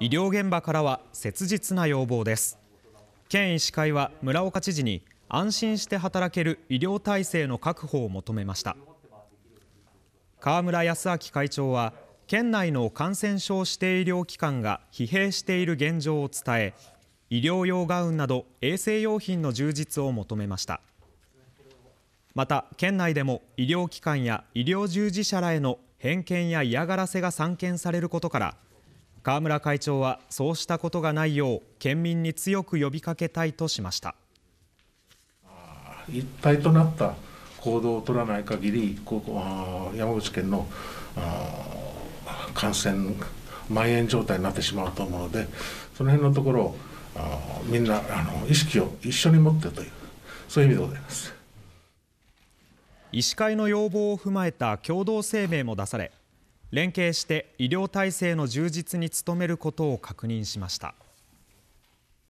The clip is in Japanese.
医療現場からは切実な要望です県医師会は村岡知事に安心して働ける医療体制の確保を求めました川村康明会長は県内の感染症指定医療機関が疲弊している現状を伝え医療用ガウンなど衛生用品の充実を求めましたまた県内でも医療機関や医療従事者らへの偏見や嫌がらせが散見されることから河村会長はそうしたことがないよう県民に強く呼びかけたいとしました一体となった行動を取らない限りここ山口県の感染蔓延状態になってしまうと思うのでその辺のところをみんなあの意識を一緒に持ってというそういう意味でございます医師会の要望を踏まえた共同声明も出され連携して医療体制の充実に努めることを確認しました。